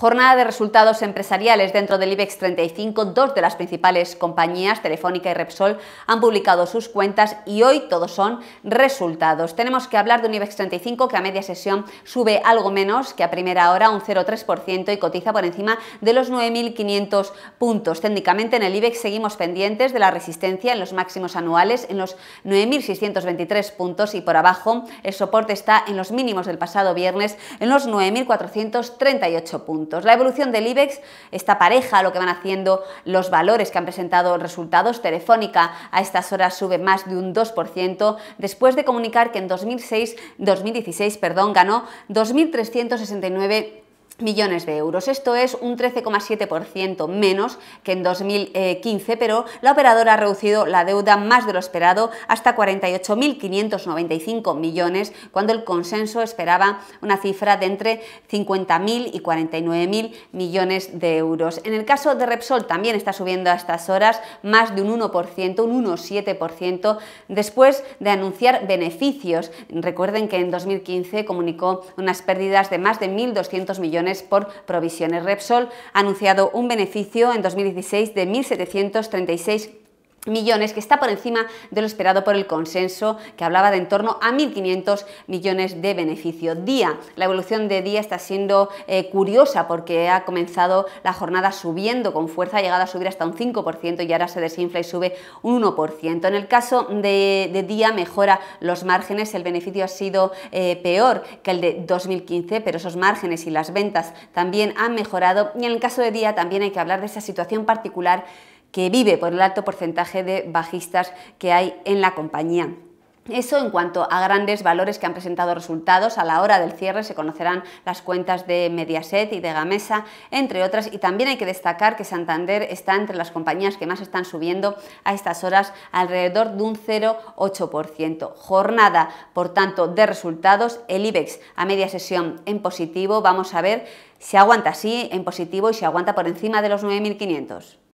Jornada de resultados empresariales dentro del IBEX 35. Dos de las principales compañías, Telefónica y Repsol, han publicado sus cuentas y hoy todos son resultados. Tenemos que hablar de un IBEX 35 que a media sesión sube algo menos que a primera hora, un 0,3% y cotiza por encima de los 9.500 puntos. Técnicamente en el IBEX seguimos pendientes de la resistencia en los máximos anuales, en los 9.623 puntos y por abajo el soporte está en los mínimos del pasado viernes, en los 9.438 puntos. La evolución del IBEX está pareja a lo que van haciendo los valores que han presentado resultados. Telefónica a estas horas sube más de un 2% después de comunicar que en 2006, 2016 perdón, ganó 2.369 millones de euros. Esto es un 13,7% menos que en 2015, pero la operadora ha reducido la deuda más de lo esperado hasta 48.595 millones, cuando el consenso esperaba una cifra de entre 50.000 y 49.000 millones de euros. En el caso de Repsol también está subiendo a estas horas más de un 1%, un 1,7% después de anunciar beneficios. Recuerden que en 2015 comunicó unas pérdidas de más de 1.200 millones por provisiones. Repsol ha anunciado un beneficio en 2016 de 1.736 millones, que está por encima de lo esperado por el consenso, que hablaba de en torno a 1.500 millones de beneficio. Día, la evolución de Día está siendo eh, curiosa porque ha comenzado la jornada subiendo con fuerza, ha llegado a subir hasta un 5% y ahora se desinfla y sube un 1%. En el caso de, Día mejora los márgenes, el beneficio ha sido eh, peor que el de 2015, pero esos márgenes y las ventas también han mejorado y en el caso de Día también hay que hablar de esa situación particular que vive por el alto porcentaje de bajistas que hay en la compañía. Eso en cuanto a grandes valores que han presentado resultados, a la hora del cierre se conocerán las cuentas de Mediaset y de Gamesa, entre otras, y también hay que destacar que Santander está entre las compañías que más están subiendo a estas horas, alrededor de un 0,8%. Jornada, por tanto, de resultados, el IBEX a media sesión en positivo, vamos a ver si aguanta así en positivo y si aguanta por encima de los 9.500.